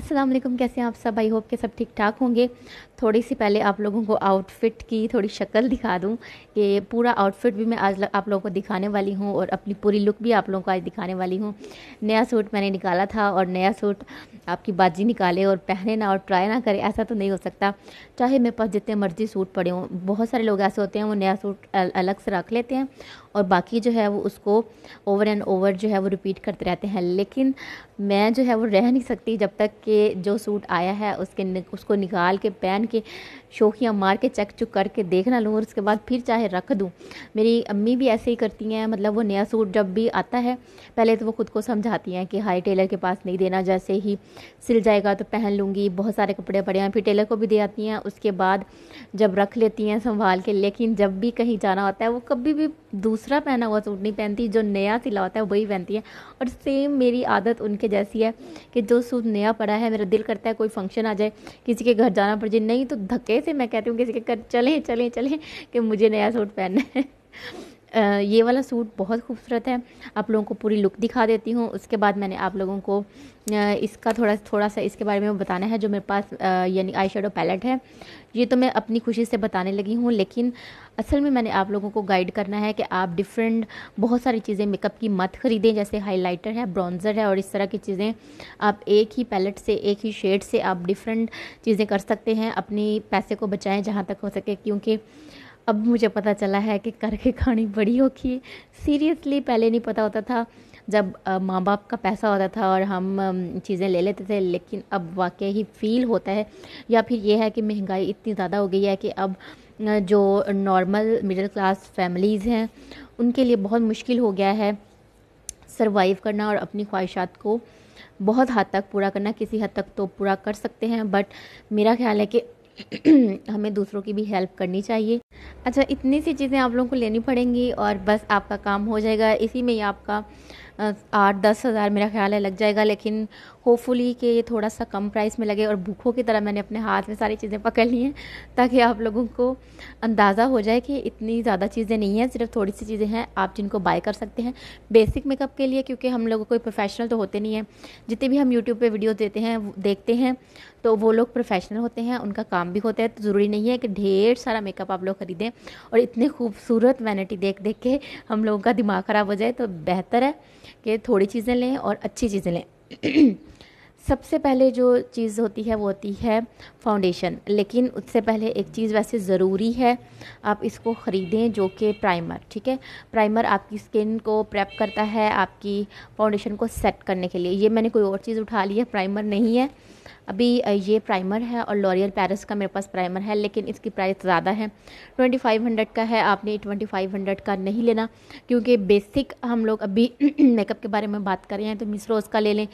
असलम कैसे हैं आप सब आई होप के सब ठीक ठाक होंगे थोड़ी सी पहले आप लोगों को आउटफिट की थोड़ी शक्ल दिखा दूं कि पूरा आउटफिट भी मैं आज आप लोगों को दिखाने वाली हूं और अपनी पूरी लुक भी आप लोगों को आज दिखाने वाली हूं नया सूट मैंने निकाला था और नया सूट आपकी बाजी निकाले और पहने ना और ट्राई ना करे ऐसा तो नहीं हो सकता चाहे मेरे पास जितने मर्जी सूट पड़े हों बहुत सारे लोग ऐसे होते हैं वो नया सूट अलग से रख लेते हैं और बाकी जो है वो उसको ओवर एंड ओवर जो है वो रिपीट करते रहते हैं लेकिन मैं जो है वो रह नहीं सकती जब तक कि के जो सूट आया है उसके न, उसको निकाल के पहन के शोखियाँ मार के चक चुक करके देखना लूँ और उसके बाद फिर चाहे रख दूँ मेरी अम्मी भी ऐसे ही करती हैं मतलब वो नया सूट जब भी आता है पहले तो वो खुद को समझाती हैं कि हाई टेलर के पास नहीं देना जैसे ही सिल जाएगा तो पहन लूँगी बहुत सारे कपड़े पड़े हैं फिर टेलर को भी दे आती हैं उसके बाद जब रख लेती हैं संभाल के लेकिन जब भी कहीं जाना होता है वो कभी भी दूसरा पहना हुआ सूट नहीं पहनती जो नया सिला होता है वही पहनती है और सेम मेरी आदत उनके जैसी है कि जो सूट नया पड़ा रहा है मेरा दिल करता है कोई फंक्शन आ जाए किसी के घर जाना पड़ जाए नहीं तो धक्के से मैं कहती हूँ किसी के घर चलें चलें चलें कि मुझे नया सूट पहनना है ये वाला सूट बहुत खूबसूरत है आप लोगों को पूरी लुक दिखा देती हूँ उसके बाद मैंने आप लोगों को इसका थोड़ा थोड़ा सा इसके बारे में बताना है जो मेरे पास यानी आई शेडो पैलेट है ये तो मैं अपनी खुशी से बताने लगी हूँ लेकिन असल में मैंने आप लोगों को गाइड करना है कि आप डिफरेंट बहुत सारी चीज़ें मेकअप की मत ख़रीदें जैसे हाइलाइटर है ब्रॉन्ज़र है और इस तरह की चीज़ें आप एक ही पैलेट से एक ही शेड से आप डिफरेंट चीज़ें कर सकते हैं अपने पैसे को बचाएं जहाँ तक हो सके क्योंकि अब मुझे पता चला है कि करके खानी बड़ी औखी है सीरियसली पहले नहीं पता होता था जब माँ बाप का पैसा होता था और हम चीज़ें ले लेते थे लेकिन अब वाकई ही फील होता है या फिर यह है कि महंगाई इतनी ज़्यादा हो गई है कि अब जो नॉर्मल मिडिल क्लास फैमिलीज़ हैं उनके लिए बहुत मुश्किल हो गया है सर्वाइव करना और अपनी ख्वाहिशात को बहुत हद तक पूरा करना किसी हद तक तो पूरा कर सकते हैं बट मेरा ख्याल है कि हमें दूसरों की भी हेल्प करनी चाहिए अच्छा इतनी सी चीज़ें आप लोगों को लेनी पड़ेंगी और बस आपका काम हो जाएगा इसी में ही आपका आठ दस हज़ार मेरा ख्याल है लग जाएगा लेकिन होपफुली कि ये थोड़ा सा कम प्राइस में लगे और भूखों की तरह मैंने अपने हाथ में सारी चीज़ें पकड़ ली हैं ताकि आप लोगों को अंदाज़ा हो जाए कि इतनी ज़्यादा चीज़ें नहीं हैं सिर्फ थोड़ी सी चीज़ें हैं आप जिनको बाय कर सकते हैं बेसिक मेकअप के लिए क्योंकि हम लोगों कोई प्रोफेशनल तो होते नहीं हैं जितने भी हम यूट्यूब पर वीडियो देते हैं देखते हैं तो वो लोग प्रोफेशनल होते हैं उनका काम भी होता है तो ज़रूरी नहीं है कि ढेर सारा मेकअप आप लोग ख़रीदें और इतने खूबसूरत वैनिटी देख देख के हम लोगों का दिमाग ख़राब हो जाए तो बेहतर है कि थोड़ी चीज़ें लें और अच्छी चीज़ें लें सबसे पहले जो चीज़ होती है वो होती है फाउंडेशन लेकिन उससे पहले एक चीज़ वैसे ज़रूरी है आप इसको ख़रीदें जो कि प्राइमर ठीक है प्राइमर आपकी स्किन को प्रेप करता है आपकी फाउंडेशन को सेट करने के लिए ये मैंने कोई और चीज़ उठा ली है प्राइमर नहीं है अभी ये प्राइमर है और लॉरियल पैरिस का मेरे पास प्राइमर है लेकिन इसकी प्राइस ज़्यादा है 2500 का है आपने 2500 का नहीं लेना क्योंकि बेसिक हम लोग अभी मेकअप के बारे में बात कर रहे हैं तो मिस रोज़ का ले लें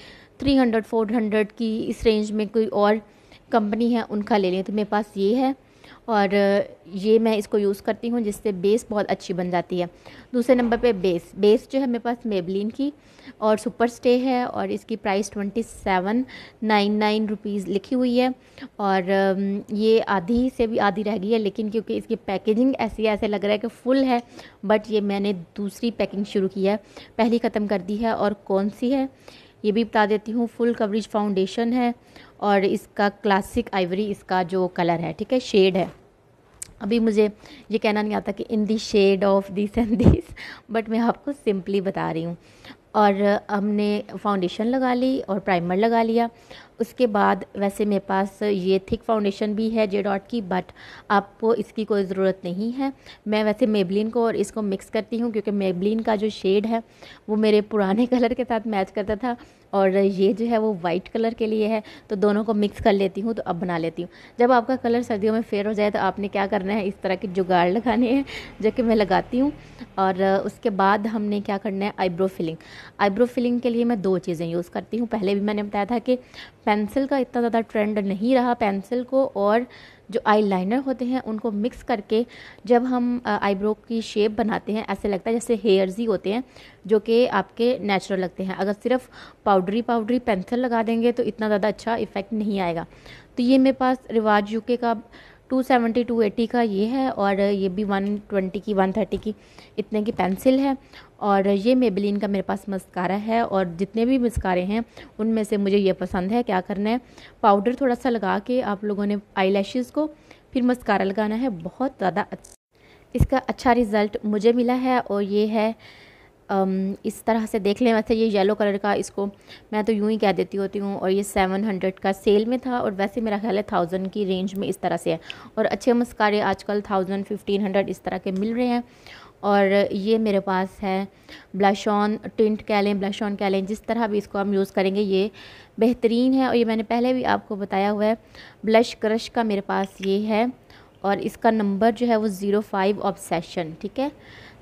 300 400 की इस रेंज में कोई और कंपनी है उनका ले लें तो मेरे पास ये है और ये मैं इसको यूज़ करती हूँ जिससे बेस बहुत अच्छी बन जाती है दूसरे नंबर पे बेस बेस जो है मेरे पास मेबलिन की और सुपर स्टे है और इसकी price twenty seven nine nine rupees लिखी हुई है और ये आधी से भी आधी रह गई है लेकिन क्योंकि इसकी पैकेजिंग ऐसी ऐसे लग रहा है कि फुल है बट ये मैंने दूसरी पैकिंग शुरू की है पहली ख़त्म कर दी है और कौन सी है ये भी बता देती हूँ फुल कवरेज फाउंडेशन है और इसका क्लासिक आइवरी इसका जो कलर है ठीक है शेड है अभी मुझे ये कहना नहीं आता कि in the shade of this and this but मैं आपको सिंपली बता रही हूँ और हमने फाउंडेशन लगा ली और प्राइमर लगा लिया उसके बाद वैसे मेरे पास ये थिक फाउंडेशन भी है जे डॉट की बट आपको इसकी कोई ज़रूरत नहीं है मैं वैसे मेबलिन को और इसको मिक्स करती हूँ क्योंकि मेबलिन का जो शेड है वो मेरे पुराने कलर के साथ मैच करता था और ये जो है वो वाइट कलर के लिए है तो दोनों को मिक्स कर लेती हूँ तो अब बना लेती हूँ जब आपका कलर सर्दियों में फेयर हो जाए तो आपने क्या करना है इस तरह के जुगाड़ लगाने हैं जो कि मैं लगाती हूँ और उसके बाद हमने क्या करना है आईब्रो फिलिंग आईब्रो फिलिंग के लिए मैं दो चीज़ें यूज़ करती हूँ पहले भी मैंने बताया था कि पेंसिल का इतना ज़्यादा ट्रेंड नहीं रहा पेंसिल को और जो आई लाइनर होते हैं उनको मिक्स करके जब हम आईब्रो की शेप बनाते हैं ऐसे लगता है जैसे हेयर्स ही होते हैं जो कि आपके नेचुरल लगते हैं अगर सिर्फ पाउडरी पाउडरी पेंसिल लगा देंगे तो इतना ज़्यादा अच्छा इफ़ेक्ट नहीं आएगा तो ये मेरे पास रिवाज यूके का 270 280 का ये है और ये भी 120 की 130 की इतने की पेंसिल है और ये मेबलिन का मेरे पास मस्कारा है और जितने भी मस्कारे हैं उनमें से मुझे ये पसंद है क्या करना है पाउडर थोड़ा सा लगा के आप लोगों ने आई को फिर मस्कारा लगाना है बहुत ज़्यादा अच्छा इसका अच्छा रिज़ल्ट मुझे मिला है और ये है इस तरह से देख लें वैसे ये येलो कलर का इसको मैं तो यूं ही कह देती होती हूँ और ये सेवन हंड्रेड का सेल में था और वैसे मेरा ख्याल है थाउजेंड की रेंज में इस तरह से है और अच्छे मस्कारे आजकल थाउजेंड फिफ्टीन हंड्रेड इस तरह के मिल रहे हैं और ये मेरे पास है ब्लश ऑन टिंट कह लें ब्लश ऑन कह लें जिस तरह भी इसको हम यूज़ करेंगे ये बेहतरीन है और ये मैंने पहले भी आपको बताया हुआ है ब्लश क्रश का मेरे पास ये है और इसका नंबर जो है वो ज़ीरो फाइव ऑब्सेशन ठीक है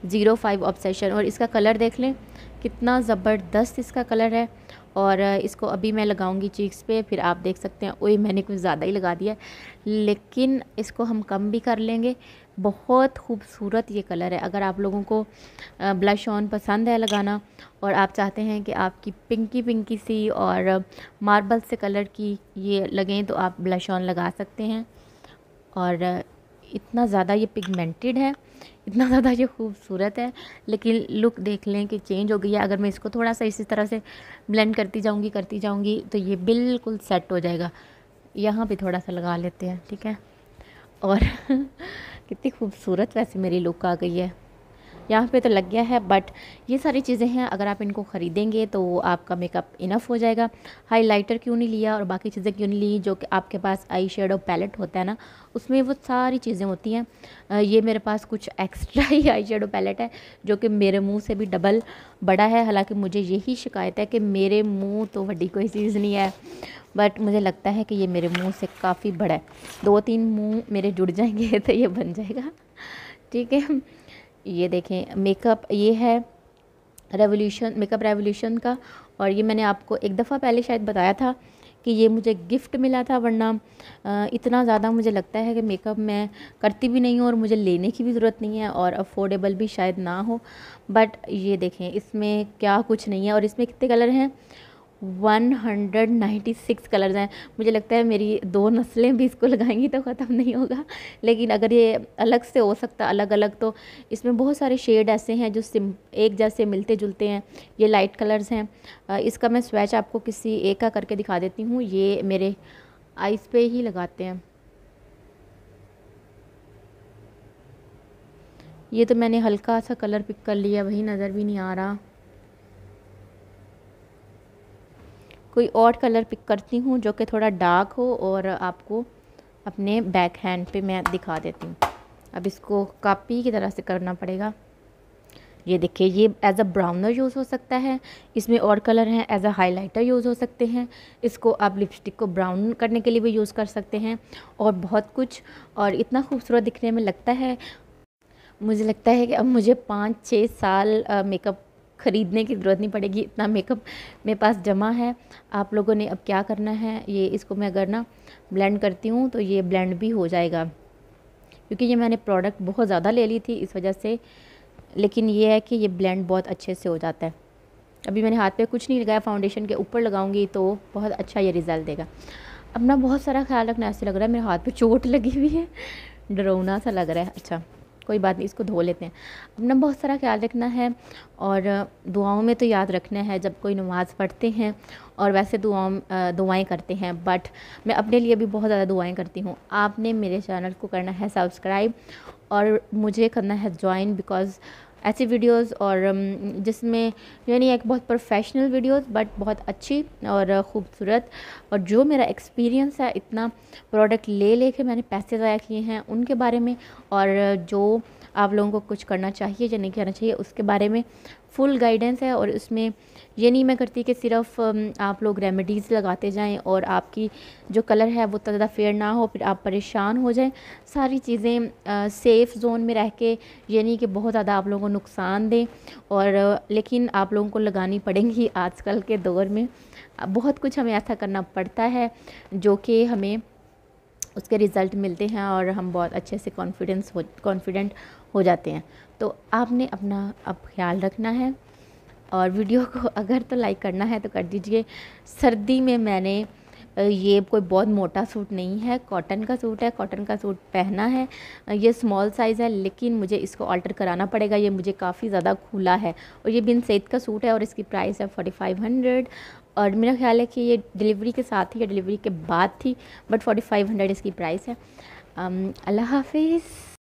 ज़ीरो फाइव ऑब्सेशन और इसका कलर देख लें कितना ज़बरदस्त इसका कलर है और इसको अभी मैं लगाऊंगी चीक्स पे फिर आप देख सकते हैं ओए मैंने कुछ ज़्यादा ही लगा दिया लेकिन इसको हम कम भी कर लेंगे बहुत खूबसूरत ये कलर है अगर आप लोगों को ब्लश ऑन पसंद है लगाना और आप चाहते हैं कि आपकी पिंकी पिंकी सी और मार्बल से कलर की ये लगें तो आप ब्लश ऑन लगा सकते हैं और इतना ज़्यादा ये पिगमेंटेड है इतना ज़्यादा ये खूबसूरत है लेकिन लुक देख लें कि चेंज हो गई है अगर मैं इसको थोड़ा सा इसी तरह से ब्लेंड करती जाऊँगी करती जाऊँगी तो ये बिल्कुल सेट हो जाएगा यहाँ भी थोड़ा सा लगा लेते हैं ठीक है और कितनी खूबसूरत वैसे मेरी लुक आ गई है यहाँ पे तो लग गया है बट ये सारी चीज़ें हैं अगर आप इनको ख़रीदेंगे तो आपका मेकअप इनफ हो जाएगा हाइलाइटर क्यों नहीं लिया और बाकी चीज़ें क्यों नहीं ली जो कि आपके पास आई शेडो पैलेट होता है ना उसमें वो सारी चीज़ें होती हैं ये मेरे पास कुछ एक्स्ट्रा ही आई शेडो पैलेट है जो कि मेरे मुँह से भी डबल बड़ा है हालाँकि मुझे यही शिकायत है कि मेरे मुँह तो वड्डी कोई चीज़ नहीं है बट मुझे लगता है कि ये मेरे मुँह से काफ़ी बड़ा है दो तीन मुँह मेरे जुड़ जाएंगे तो ये बन जाएगा ठीक है ये देखें मेकअप ये है रेवोल्यूशन मेकअप रेवोल्यूशन का और ये मैंने आपको एक दफ़ा पहले शायद बताया था कि ये मुझे गिफ्ट मिला था वरना इतना ज़्यादा मुझे लगता है कि मेकअप मैं करती भी नहीं हूँ और मुझे लेने की भी ज़रूरत नहीं है और अफोर्डेबल भी शायद ना हो बट ये देखें इसमें क्या कुछ नहीं है और इसमें कितने कलर हैं 196 कलर्स हैं मुझे लगता है मेरी दो नस्लें भी इसको लगाएंगी तो ख़त्म नहीं होगा लेकिन अगर ये अलग से हो सकता अलग अलग तो इसमें बहुत सारे शेड ऐसे हैं जो सिम एक जैसे मिलते जुलते हैं ये लाइट कलर्स हैं इसका मैं स्वेच आपको किसी एक का करके दिखा देती हूँ ये मेरे आइस पे ही लगाते हैं ये तो मैंने हल्का सा कलर पिक कर लिया वही नज़र भी नहीं आ रहा कोई और कलर पिक करती हूँ जो कि थोड़ा डार्क हो और आपको अपने बैक हैंड पे मैं दिखा देती हूँ अब इसको कापी की तरह से करना पड़ेगा ये देखिए ये एज़ अ ब्राउनर यूज़ हो सकता है इसमें और कलर हैं एज़ अ हाइलाइटर यूज़ हो सकते हैं इसको आप लिपस्टिक को ब्राउन करने के लिए भी यूज़ कर सकते हैं और बहुत कुछ और इतना खूबसूरत दिखने में लगता है मुझे लगता है कि अब मुझे पाँच छः साल मेकअप ख़रीदने की ज़रूरत नहीं पड़ेगी इतना मेकअप मेरे पास जमा है आप लोगों ने अब क्या करना है ये इसको मैं अगर ना ब्लेंड करती हूँ तो ये ब्लेंड भी हो जाएगा क्योंकि ये मैंने प्रोडक्ट बहुत ज़्यादा ले ली थी इस वजह से लेकिन ये है कि ये ब्लेंड बहुत अच्छे से हो जाता है अभी मैंने हाथ पे कुछ नहीं लगाया फाउंडेशन के ऊपर लगाऊंगी तो बहुत अच्छा ये रिज़ल्ट देगा अपना बहुत सारा ख्याल रखना ऐसे लग रहा है मेरे हाथ पे चोट लगी हुई है डरावना सा लग रहा है अच्छा कोई बात नहीं इसको धो लेते हैं अपना बहुत सारा ख्याल रखना है और दुआओं में तो याद रखना है जब कोई नमाज़ पढ़ते हैं और वैसे दुआओं दुआएं करते हैं बट मैं अपने लिए भी बहुत ज़्यादा दुआएं करती हूँ आपने मेरे चैनल को करना है सब्सक्राइब और मुझे करना है ज्वाइन बिकॉज़ ऐसी वीडियोस और जिसमें यानी एक बहुत प्रोफेशनल वीडियोस बट बहुत अच्छी और ख़ूबसूरत और जो मेरा एक्सपीरियंस है इतना प्रोडक्ट ले ले मैंने पैसे ज़ाया किए हैं उनके बारे में और जो आप लोगों को कुछ करना चाहिए या नहीं करना चाहिए उसके बारे में फुल गाइडेंस है और उसमें ये नहीं मैं करती कि सिर्फ आप लोग रेमेडीज़ लगाते जाएं और आपकी जो कलर है वो ज़्यादा फेयर ना हो फिर आप परेशान हो जाएं सारी चीज़ें सेफ़ जोन में रह के ये नहीं कि बहुत ज़्यादा आप लोगों को नुकसान दें और लेकिन आप लोगों को लगानी पड़ेंगी आजकल के दौर में बहुत कुछ हमें ऐसा करना पड़ता है जो कि हमें उसके रिज़ल्ट मिलते हैं और हम बहुत अच्छे से कॉन्फिडेंस हो कॉन्फिडेंट हो जाते हैं तो आपने अपना अब ख्याल रखना है और वीडियो को अगर तो लाइक करना है तो कर दीजिए सर्दी में मैंने ये कोई बहुत मोटा सूट नहीं है कॉटन का सूट है कॉटन का सूट पहना है ये स्मॉल साइज़ है लेकिन मुझे इसको ऑल्टर कराना पड़ेगा ये मुझे काफ़ी ज़्यादा खुला है और ये बिन सेत का सूट है और इसकी प्राइस है फोर्टी फाइव हंड्रेड और मेरा ख्याल है कि ये डिलीवरी के साथ ही या डिलीवरी के बाद थी बट फोर्टी फाइव हंड्रेड इसकी प्राइस है अल्लाह हाफिज़